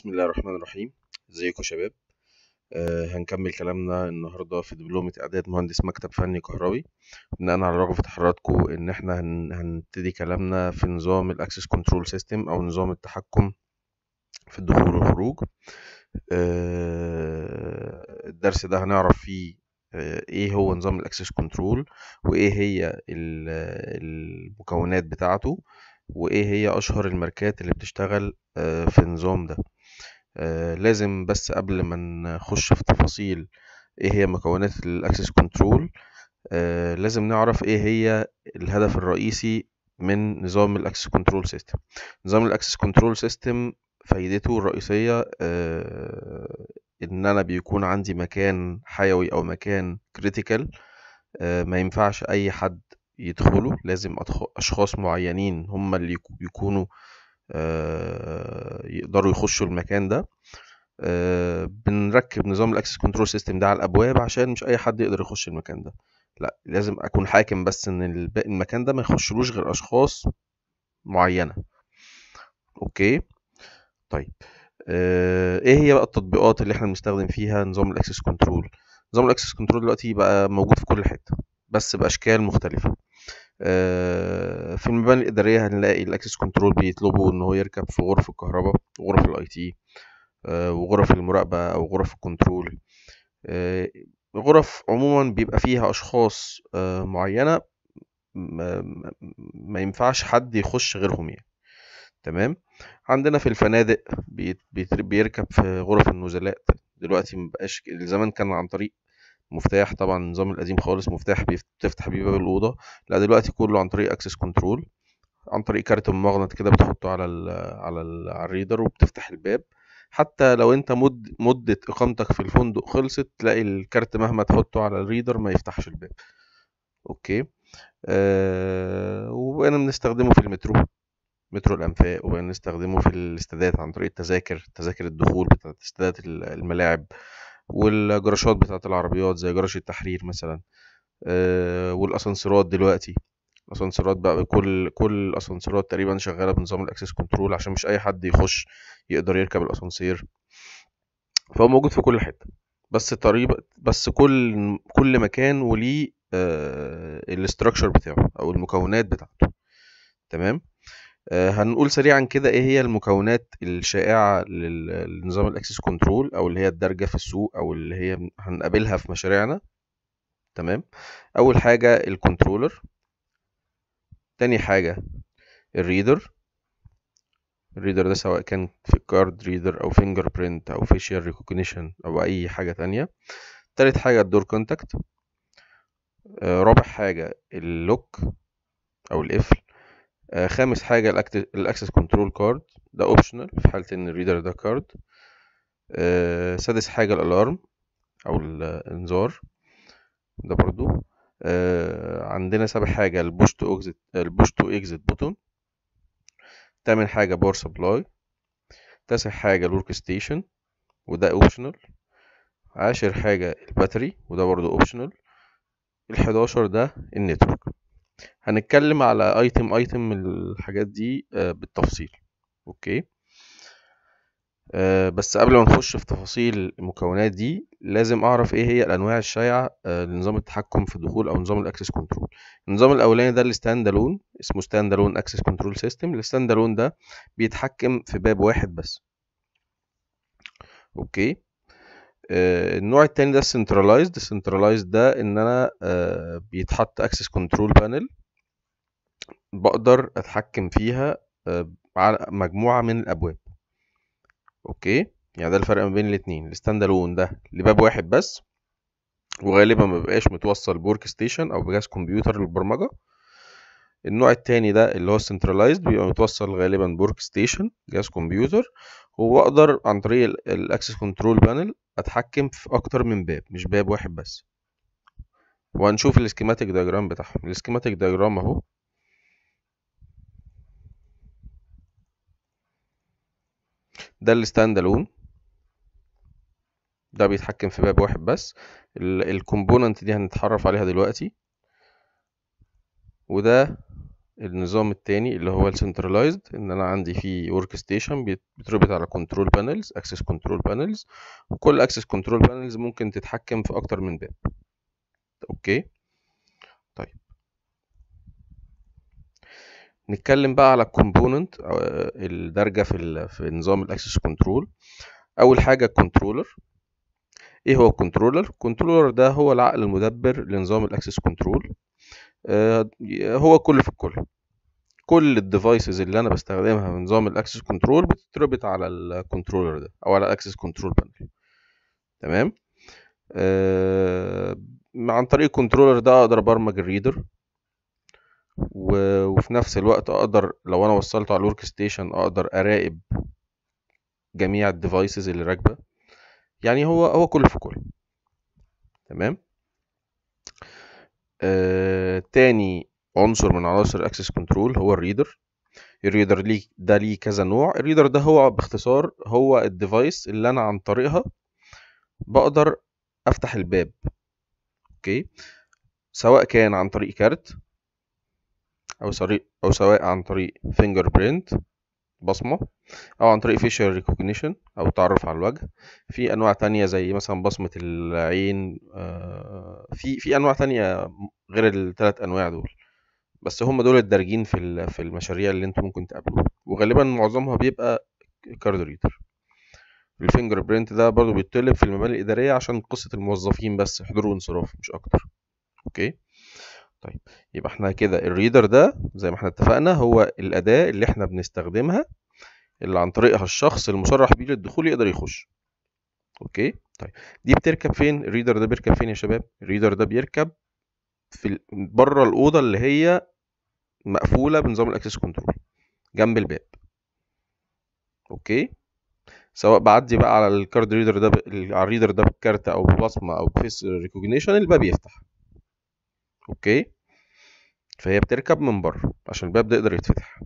بسم الله الرحمن الرحيم ازيكم شباب آه هنكمل كلامنا النهارده في دبلومه اعداد مهندس مكتب فني كهربي بناء على رغبه حضراتكم ان احنا هن... هنبتدي كلامنا في نظام الاكسس كنترول سيستم او نظام التحكم في الدخول والخروج آه الدرس ده هنعرف فيه آه، ايه هو نظام الاكسس كنترول وايه هي المكونات بتاعته وايه هي اشهر الماركات اللي بتشتغل آه، في النظام ده آه، لازم بس قبل ما نخش في تفاصيل ايه هي مكونات الاكسس كنترول آه، لازم نعرف ايه هي الهدف الرئيسي من نظام الاكسس كنترول سيستم نظام الاكسس كنترول سيستم فايدته الرئيسية آه، ان انا بيكون عندي مكان حيوي او مكان كريتيكال ما ينفعش اي حد يدخله لازم اشخاص معينين هم اللي يكونوا آه، يقدروا يخشوا المكان ده آه، بنركب نظام الاكسس كنترول سيستم ده على الابواب عشان مش اي حد يقدر يخش المكان ده لا لازم اكون حاكم بس ان المكان ده ما يخشلوش غير اشخاص معينه اوكي طيب آه، ايه هي بقى التطبيقات اللي احنا بنستخدم فيها نظام الاكسس كنترول نظام الاكسس كنترول دلوقتي بقى موجود في كل حته بس باشكال مختلفه آه، في المباني الاداريه هنلاقي الاكسس كنترول بيطلبوا ان هو يركب في غرف الكهرباء وغرف الاي آه، تي وغرف المراقبه او غرف الكنترول آه، غرف عموما بيبقى فيها اشخاص معينه ما ينفعش حد يخش غيرهم يعني تمام عندنا في الفنادق بيركب في غرف النزلاء دلوقتي مبقاش زمان كان عن طريق مفتاح طبعا النظام القديم خالص مفتاح بتفتح بيه باب الاوضه لا دلوقتي كله عن طريق اكسس كنترول عن طريق كارت المغنط كده بتحطه على الـ على, الـ على الريدر وبتفتح الباب حتى لو انت مد مده اقامتك في الفندق خلصت تلاقي الكارت مهما تحطه على الريدر ما يفتحش الباب اوكي آه وبقينا بنستخدمه في المترو مترو الانفاق وبقينا نستخدمه في الاستادات عن طريق التذاكر تذاكر الدخول بتاعت استادات الملاعب والجراشات بتاعة العربيات زي جراش التحرير مثلا آه، والاسانسيرات دلوقتي الاسانسيرات بقى كل كل الاسانسيرات تقريبا شغاله بنظام الاكسس كنترول عشان مش اي حد يخش يقدر يركب الاسانسير فهو موجود في كل حته بس طريب بس كل كل مكان وليه آه، الاستراكشر بتاعه او المكونات بتاعته تمام آه، هنقول سريعا كده ايه هي المكونات الشائعة لنظام الاكسس كنترول او اللي هي الدارجة في السوق او اللي هي هنقابلها في مشاريعنا تمام اول حاجة الكنترولر تاني حاجة الريدر الريدر ده سواء كان في كارد ريدر او فينجر برينت او فيشيال ريكوجنيشن او اي حاجة تانية تالت حاجة الدور كونتاكت آه، رابع حاجة اللوك او القفل آه، خامس حاجة الاكسس كنترول كارد ده اوبشنال في حالة ان الريدر ده كارد آه، سادس حاجة الالارم او الانذار ده برضو آه، عندنا سابع حاجة البوش تو اكزيت البوش تو بوتون تامن حاجة باور سبلاي تاسع حاجة الورك ستيشن وده اوبشنال عاشر حاجة الباتري وده برضو اوبشنال الحداشر ده النتورك هنتكلم على ايتم ايتم الحاجات دي آه، بالتفصيل اوكي آه، بس قبل ما نخش في تفاصيل المكونات دي لازم اعرف ايه هي الانواع الشائعه آه، لنظام التحكم في الدخول او نظام الاكسس كنترول النظام الاولاني ده الستاند الون اسمه ستاند الون اكسس كنترول سيستم الستاند الون ده بيتحكم في باب واحد بس اوكي آه، النوع التاني ده centralized centralized ده ان انا آه، بيتحط access control panel بقدر اتحكم فيها آه، على مجموعة من الابواب اوكي يعني ده الفرق ما بين الاتنين الستاند الون ده لباب واحد بس وغالبا ما بقاش متوصل بورك ستيشن او بجهاز كمبيوتر للبرمجه النوع التاني ده اللي هو centralized بيبقى متوصل غالبا بورك ستيشن جهاز كمبيوتر وأقدر عن طريق الاكسس كنترول بانل اتحكم في اكتر من باب مش باب واحد بس وهنشوف السكيماتيك دايجرام بتاعهم السكيماتيك دايجرام اهو ده الستاند الون ده بيتحكم في باب واحد بس الكومبوننت دي هنتعرف عليها دلوقتي وده النظام التاني اللي هو السنترلايزد ان انا عندي فيه ورك ستيشن بيتربط على كنترول بانلز اكسس كنترول بانلز وكل اكسس كنترول بانلز ممكن تتحكم في اكتر من باب اوكي طيب نتكلم بقى على الكومبوننت آه، الدرجه في في نظام الاكسس كنترول اول حاجه الكنترولر ايه هو الكنترولر الكنترولر ده هو العقل المدبر لنظام الاكسس كنترول آه، هو كل في الكل كل الديفايسز اللي انا بستخدمها من نظام الاكسس كنترول بتتربط على الكنترولر ده او على الاكسس كنترول بانل تمام آه عن طريق الكنترولر ده اقدر ابرمج الريدر وفي نفس الوقت اقدر لو انا وصلته على الورك ستيشن اقدر اراقب جميع الديفايسز اللي راكبه يعني هو هو كل في كل تمام آه، تاني عنصر من عناصر الاكسس كنترول هو الريدر الريدر ليه ده ليه كذا نوع الريدر ده هو باختصار هو الديفايس اللي انا عن طريقها بقدر افتح الباب اوكي سواء كان عن طريق كارت او او سواء عن طريق فينجر برينت بصمة أو عن طريق فيشر ريكوجنيشن أو التعرف على الوجه في أنواع تانية زي مثلا بصمة العين آه، في في أنواع تانية غير التلات أنواع دول بس هم دول الدارجين في في المشاريع اللي انتوا ممكن تقابلوها وغالبا معظمها بيبقى كارد ريدر الفينجر برينت ده برضو بيطلب في المباني الإدارية عشان قصة الموظفين بس حضور وانصراف مش أكتر أوكي طيب يبقى احنا كده الريدر ده زي ما احنا اتفقنا هو الأداة اللي احنا بنستخدمها اللي عن طريقها الشخص المصرح بيه للدخول يقدر يخش اوكي طيب دي بتركب فين الريدر ده بيركب فين يا شباب الريدر ده بيركب في بره الأوضة اللي هي مقفولة بنظام الأكسس كنترول جنب الباب اوكي سواء بعدي بقى على الكارد ريدر ده على الريدر ده بالكارت او ببصمه او بفيس ريكوجنيشن الباب يفتح اوكي فهي بتركب من بره عشان الباب ده يقدر يتفتح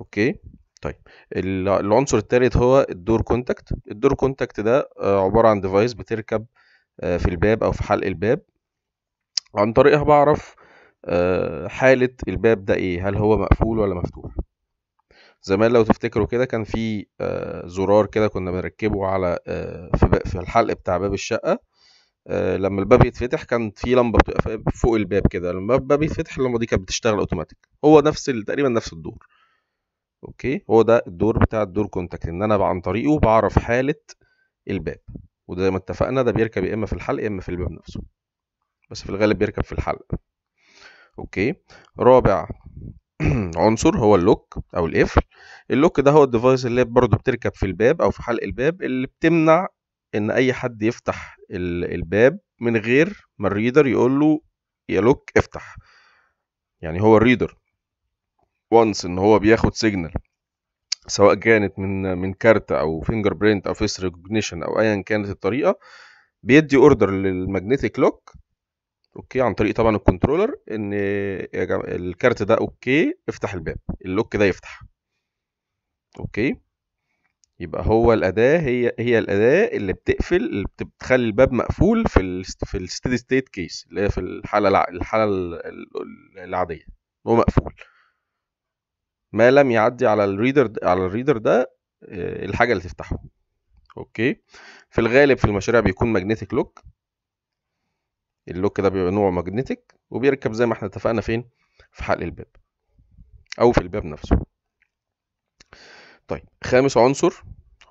اوكي طيب العنصر الثالث هو الدور كونتاكت الدور كونتاكت ده آه، عبارة عن ديفايس بتركب آه، في الباب او في حلق الباب عن طريقها بعرف آه، حالة الباب ده ايه هل هو مقفول ولا مفتوح زمان لو تفتكروا كده كان في زرار كده كنا بنركبه على في الحلق بتاع باب الشقة آه، لما الباب يتفتح كانت في لمبه بتبقى فوق الباب كده لما الباب يتفتح اللمبه دي كانت بتشتغل اوتوماتيك هو نفس تقريبا نفس الدور اوكي هو ده الدور بتاع الدور كونتاكت ان انا عن طريقه بعرف حاله الباب وده زي ما اتفقنا ده بيركب يا اما في الحلق يا اما في الباب نفسه بس في الغالب بيركب في الحلق اوكي رابع عنصر هو اللوك او القفل اللوك ده هو الديفايس اللي برضه بتركب في الباب او في حلق الباب اللي بتمنع ان اي حد يفتح الباب من غير ما الريدر يقول له يا لوك افتح يعني هو الريدر وانس ان هو بياخد سيجنال سواء كانت من من كارت او فينجر برينت او فيس ريكوجنيشن او ايا كانت الطريقه بيدي اوردر للماجنتيك لوك اوكي عن طريق طبعا الكنترولر ان يا جماعه الكارت ده اوكي افتح الباب اللوك ده يفتح اوكي يبقى هو الاداه هي هي الاداه اللي بتقفل اللي بتخلي الباب مقفول في الـ في الستيدي ستيت كيس اللي هي في الحاله الحاله العاديه هو مقفول ما لم يعدي على الريدر على الريدر ده آه، الحاجه اللي تفتحه اوكي في الغالب في المشاريع بيكون ماجنتيك لوك اللوك ده بيبقى نوع ماجنتيك وبيركب زي ما احنا اتفقنا فين في حلق الباب او في الباب نفسه طيب خامس عنصر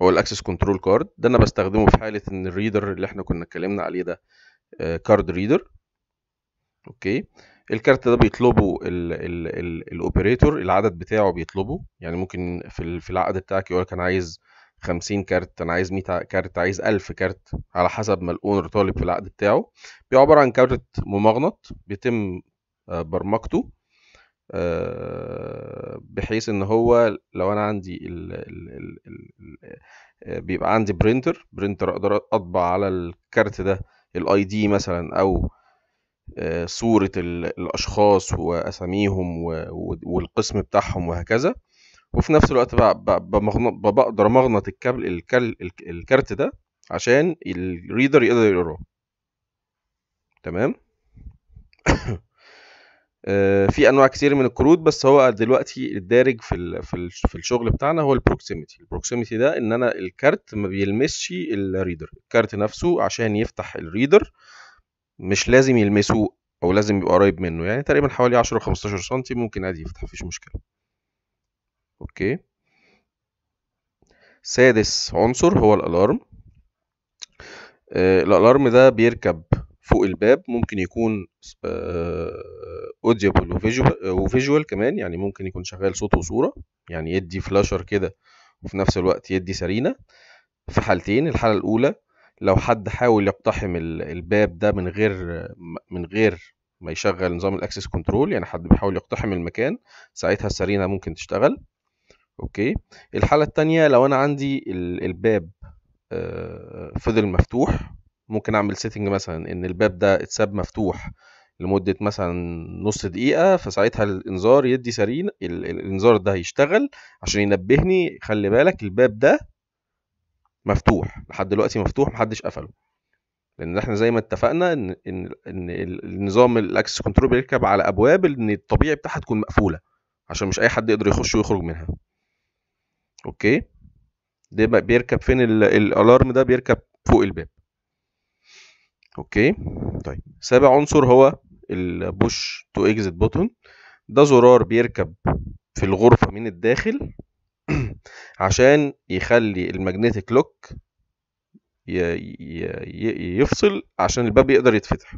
هو الاكسس كنترول كارد ده انا بستخدمه في حاله ان الريدر اللي احنا كنا اتكلمنا عليه ده كارد آه، ريدر اوكي الكارت ده بيطلبه الاوبريتور العدد بتاعه بيطلبه يعني ممكن في في العقد بتاعك يقول لك انا عايز 50 كارت انا عايز 100 كارت عايز 1000 كارت على حسب ما الاونر طالب في العقد بتاعه بيعبر عن كارت ممغنط بيتم آه، برمجته آه، بحيث ان هو لو انا عندي الـ الـ الـ الـ آه، بيبقى عندي برينتر برينتر اقدر اطبع على الكارت ده الاي دي مثلا او آه، صورة الأشخاص وأساميهم والقسم بتاعهم وهكذا وفي نفس الوقت بقدر مغنط الكابل الكارت ده عشان الريدر يقدر يقراه تمام آه، في انواع كتير من الكروت بس هو دلوقتي الدارج في في الشغل بتاعنا هو البروكسيميتي البروكسيميتي ده ان انا الكارت ما بيلمسش الريدر الكارت نفسه عشان يفتح الريدر مش لازم يلمسه او لازم يبقى قريب منه يعني تقريبا حوالي 10 15 سم ممكن عادي يفتح مفيش مشكله اوكي سادس عنصر هو الالارم آه، الالارم ده بيركب فوق الباب ممكن يكون اوديبل آه، وفيجوال آه، كمان يعني ممكن يكون شغال صوت وصورة يعني يدي فلاشر كده وفي نفس الوقت يدي سرينة في حالتين الحالة الأولى لو حد حاول يقتحم الباب ده من غير من غير ما يشغل نظام الاكسس كنترول يعني حد بيحاول يقتحم المكان ساعتها السرينة ممكن تشتغل اوكي الحالة الثانيه لو انا عندي الباب آه، فضل مفتوح ممكن اعمل سيتنج مثلا ان الباب ده اتساب مفتوح لمدة مثلا نص دقيقة فساعتها الإنذار يدي سرين الإنذار ده هيشتغل عشان ينبهني خلي بالك الباب ده مفتوح لحد دلوقتي مفتوح محدش قفله لأن احنا زي ما اتفقنا إن إن إن النظام الأكسس كنترول بيركب على أبواب إن الطبيعي بتاعها تكون مقفولة عشان مش أي حد يقدر يخش ويخرج منها أوكي ده بيركب فين الألارم ده بيركب فوق الباب اوكي طيب سابع عنصر هو البوش تو اكزيت بوتون ده زرار بيركب في الغرفة من الداخل عشان يخلي الماجنتيك لوك يفصل عشان الباب يقدر يتفتح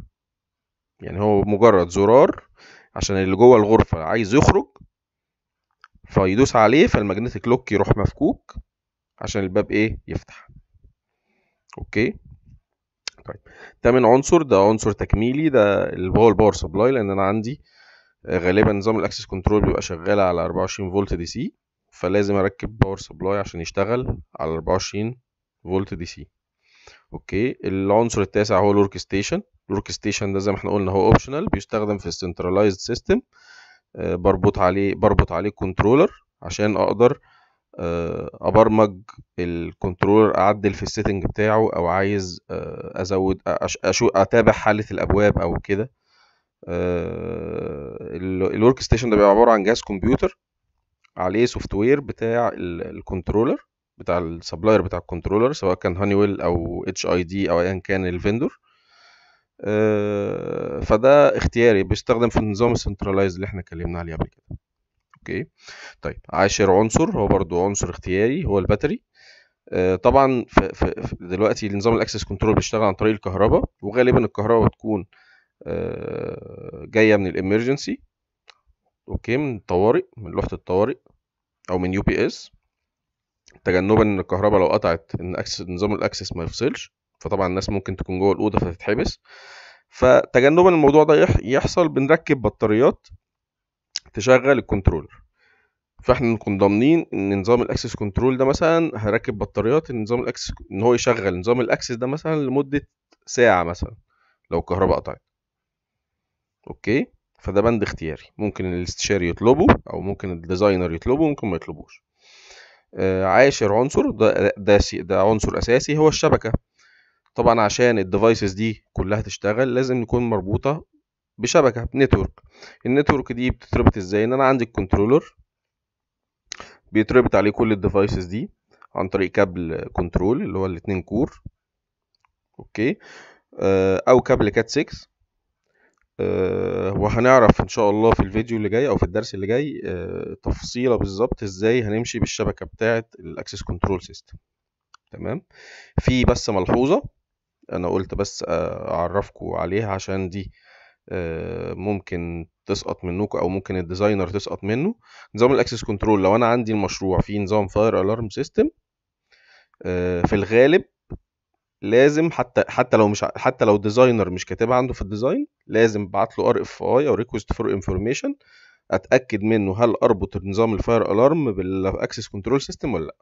يعني هو مجرد زرار عشان اللي جوه الغرفة عايز يخرج فيدوس عليه فالماجنتيك لوك يروح مفكوك عشان الباب ايه يفتح اوكي طيب تامن عنصر ده عنصر تكميلي ده اللي هو الباور سبلاي لان انا عندي آه، غالبا نظام الاكسس كنترول بيبقى شغال على 24 فولت دي سي فلازم اركب باور سبلاي عشان يشتغل على 24 فولت دي سي اوكي العنصر التاسع هو الورك ستيشن الورك ستيشن ده زي ما احنا قلنا هو اوبشنال بيستخدم في السنترلايزد آه، سيستم بربط عليه بربط عليه كنترولر عشان اقدر آه، ابرمج الكنترولر اعدل في السيتنج بتاعه او عايز آه، ازود أشو اتابع حاله الابواب او كده آه، الورك ستيشن ده بيبقى عباره عن جهاز كمبيوتر عليه سوفت وير بتاع الكنترولر بتاع السبلاير بتاع الكنترولر سواء كان هانيويل او اتش اي دي او ايا كان الفندور فده اختياري بيستخدم في النظام السنترلايز اللي احنا اتكلمنا عليه قبل كده اوكي طيب عاشر عنصر هو برضو عنصر اختياري هو الباتري آه، طبعا في دلوقتي نظام الاكسس كنترول بيشتغل عن طريق الكهرباء وغالبا الكهرباء بتكون آه، جايه من الامرجنسي اوكي من الطوارئ من لوحه الطوارئ او من يو بي اس تجنبا ان الكهرباء لو قطعت ان اكسس نظام الاكسس ما يفصلش فطبعا الناس ممكن تكون جوه الاوضه فتتحبس فتجنبا الموضوع ده يحصل بنركب بطاريات تشغل الكنترولر فاحنا نكون ضامنين ان نظام الاكسس كنترول ده مثلا هركب بطاريات ان نظام الاكسس ان هو يشغل نظام الاكسس ده مثلا لمده ساعه مثلا لو الكهرباء قطعت اوكي فده بند اختياري ممكن الاستشاري يطلبه او ممكن الديزاينر يطلبه ممكن ما يطلبوش آه عاشر عنصر ده ده ده عنصر اساسي هو الشبكه طبعا عشان الديفايسز دي كلها تشتغل لازم يكون مربوطه بشبكه نتورك النتورك دي بتتربط ازاي ان انا عندي الكنترولر بيتربط عليه كل الديفايسز دي عن طريق كابل كنترول اللي هو الاتنين كور اوكي آه، او كابل كات آه، 6 وهنعرف ان شاء الله في الفيديو اللي جاي او في الدرس اللي جاي آه، تفصيله بالظبط ازاي هنمشي بالشبكه بتاعه الاكسس كنترول سيستم تمام في بس ملحوظه انا قلت بس اعرفكم عليها عشان دي آه، ممكن تسقط منك او ممكن الديزاينر تسقط منه نظام الاكسس كنترول لو انا عندي المشروع فيه نظام فاير الارم سيستم في الغالب لازم حتى حتى لو مش حتى لو الديزاينر مش كاتبها عنده في الديزاين لازم ابعت له ار اف اي او ريكوست فور انفورميشن اتاكد منه هل اربط نظام الفاير الارم بالاكسس كنترول سيستم ولا لا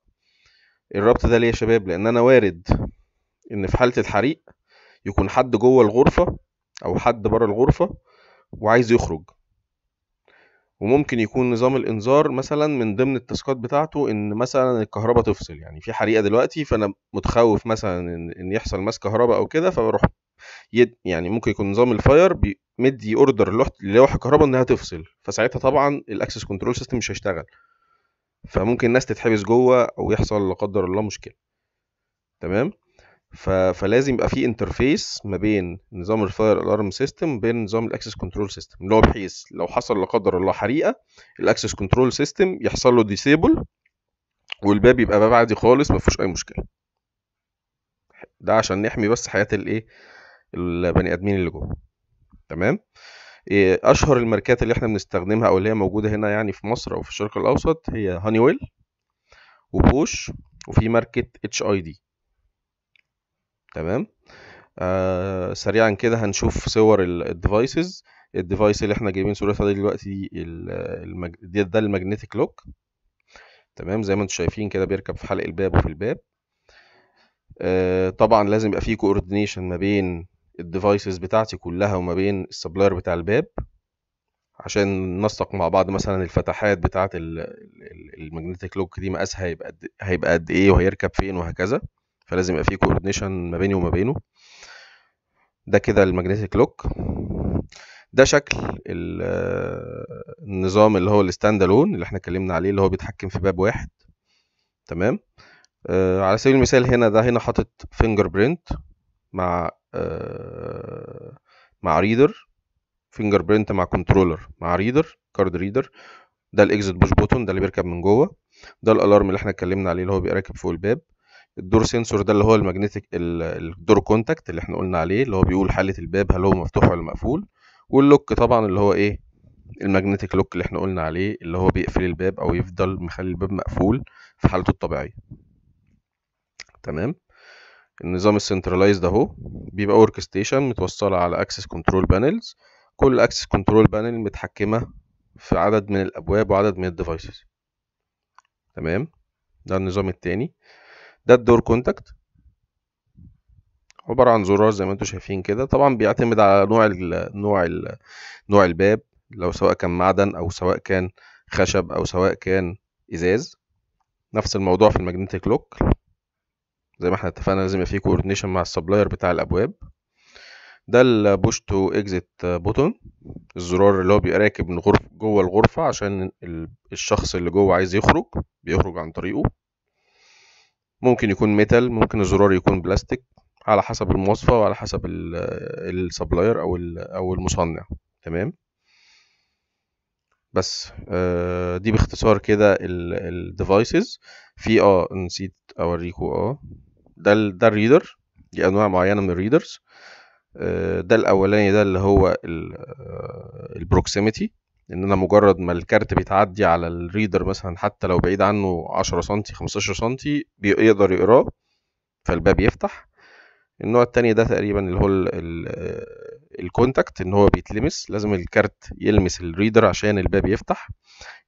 الربط ده ليه يا شباب لان انا وارد ان في حاله الحريق يكون حد جوه الغرفه او حد بره الغرفة وعايز يخرج وممكن يكون نظام الانذار مثلا من ضمن التاسكات بتاعته ان مثلا الكهرباء تفصل يعني في حريقه دلوقتي فانا متخوف مثلا ان يحصل ماس كهرباء او كده فبروح يد يعني ممكن يكون نظام الفاير بيمدي اوردر للوحه الكهرباء انها تفصل فساعتها طبعا الاكسس كنترول سيستم مش هيشتغل فممكن الناس تتحبس جوه او يحصل لا قدر الله مشكله تمام ف... فلازم يبقى في انترفيس ما بين نظام الفاير الارم سيستم وبين نظام الاكسس كنترول سيستم اللي هو بحيث لو حصل لا قدر الله حريقه الاكسس كنترول سيستم يحصل له ديسيبل والباب يبقى باب عادي خالص ما فيهوش اي مشكله ده عشان نحمي بس حياه الايه البني ادمين اللي جوه تمام إيه اشهر الماركات اللي احنا بنستخدمها او اللي هي موجوده هنا يعني في مصر او في الشرق الاوسط هي هانيويل وبوش وفي ماركه اتش اي دي تمام آه سريعا كده هنشوف صور الديفايسز الديفايس اللي احنا جايبين صورتها دي دلوقتي المج... ده الماجنتيك لوك تمام زي ما انتم شايفين كده بيركب في حلق الباب وفي الباب آه طبعا لازم يبقى في كوردينيشن ما بين الديفايسز بتاعتي كلها وما بين السبلاير بتاع الباب عشان ننسق مع بعض مثلا الفتحات بتاعت الماجنتيك لوك دي مقاسها هيبقى قد هيبقى قد ايه وهيركب فين وهكذا فلازم يبقى في كوردنيشن ما بيني وما بينه ده كده الماجنتيك لوك ده شكل آه، النظام اللي هو الستاند الون اللي احنا اتكلمنا عليه اللي هو بيتحكم في باب واحد تمام آه، على سبيل المثال هنا ده هنا حاطط فينجر برينت مع آه، مع ريدر فينجر برينت مع كنترولر مع ريدر كارد ريدر ده الاكزيت بوش بوتون ده اللي بيركب من جوه ده الالارم اللي احنا اتكلمنا عليه اللي هو بيبقى راكب فوق الباب الدور سنسور ده اللي هو الماجنتيك الدور كونتاكت اللي احنا قلنا عليه اللي هو بيقول حاله الباب هل هو مفتوح ولا مقفول واللوك طبعا اللي هو ايه الماجنتيك لوك اللي احنا قلنا عليه اللي هو بيقفل الباب او يفضل مخلي الباب مقفول في حالته الطبيعيه تمام النظام ده اهو بيبقى ورك ستيشن متوصله على اكسس كنترول بانلز كل اكسس كنترول بانل متحكمه في عدد من الابواب وعدد من الديفايسز تمام ده النظام التاني ده الدور كونتاكت عبارة عن زرار زي ما انتم شايفين كده طبعا بيعتمد على نوع الـ نوع الـ نوع الباب لو سواء كان معدن او سواء كان خشب او سواء كان ازاز نفس الموضوع في الماجنتيك لوك زي ما احنا اتفقنا لازم يبقى في كوردينيشن مع السبلاير بتاع الابواب ده البوش تو اكزيت بوتون الزرار اللي هو بيبقى راكب من غرف جوه الغرفه عشان الشخص اللي جوه عايز يخرج بيخرج عن طريقه ممكن يكون ميتال ممكن الزرار يكون بلاستيك على حسب المواصفة وعلى حسب السبلاير أو أو المصنع تمام بس آه، دي باختصار كده الديفايسز في اه نسيت اوريكوا اه ده ده الريدر دي انواع معينه من الريدرز آه، ده الاولاني ده اللي هو آه، البروكسيميتي ان انا مجرد ما الكارت بيتعدي على الريدر مثلا حتى لو بعيد عنه 10 سم 15 سم بيقدر يقراه فالباب يفتح النوع التاني ده تقريبا اللي هو الكونتاكت ان هو بيتلمس لازم الكارت يلمس الريدر عشان الباب يفتح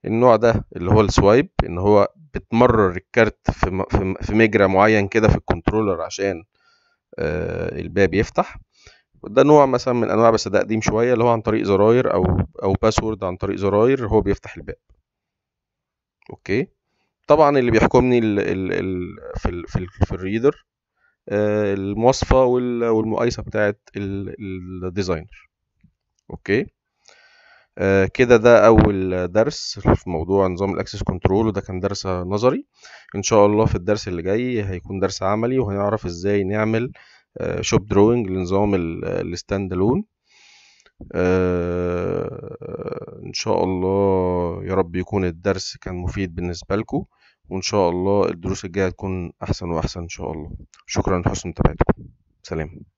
النوع ده اللي هو السوايب ان هو بتمرر الكارت في مجرى معين كده في الكنترولر عشان آه، الباب يفتح وده نوع مثلا من انواع بس ده قديم شويه اللي هو عن طريق زراير او او باسورد عن طريق زراير هو بيفتح الباب اوكي طبعا اللي بيحكمني ال الـ الـ في ال في, الـ في الريدر آه، المواصفه والمقايسه بتاعه الديزاينر اوكي آه كده ده اول درس في موضوع نظام الاكسس كنترول وده كان درس نظري ان شاء الله في الدرس اللي جاي هيكون درس عملي وهنعرف ازاي نعمل شوب آه، دروينج لنظام الستاند لون آه، ان شاء الله يا رب يكون الدرس كان مفيد بالنسبه لكم وان شاء الله الدروس الجايه تكون احسن واحسن ان شاء الله شكرا لحسن متابعتكم سلام